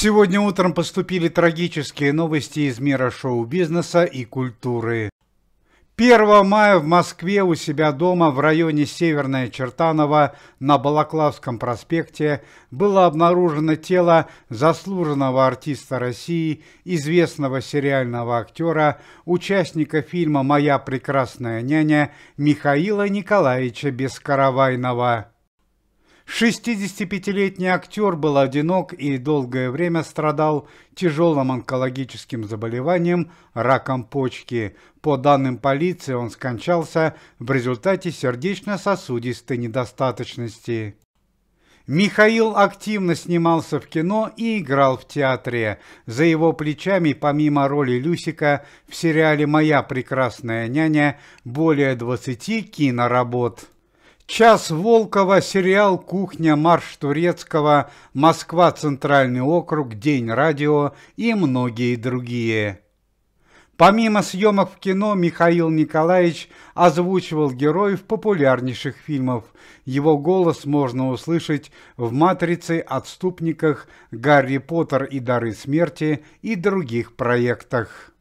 Сегодня утром поступили трагические новости из мира шоу-бизнеса и культуры. 1 мая в Москве у себя дома в районе Северная Чертанова на Балаклавском проспекте было обнаружено тело заслуженного артиста России, известного сериального актера, участника фильма «Моя прекрасная няня» Михаила Николаевича Бескаравайнова. 65-летний актер был одинок и долгое время страдал тяжелым онкологическим заболеванием – раком почки. По данным полиции, он скончался в результате сердечно-сосудистой недостаточности. Михаил активно снимался в кино и играл в театре. За его плечами, помимо роли Люсика, в сериале «Моя прекрасная няня» более 20 киноработ. Час Волкова, сериал «Кухня», марш турецкого, Москва, Центральный округ, День радио и многие другие. Помимо съемок в кино, Михаил Николаевич озвучивал героев популярнейших фильмов. Его голос можно услышать в «Матрице», «Отступниках», «Гарри Поттер и Дары смерти» и других проектах.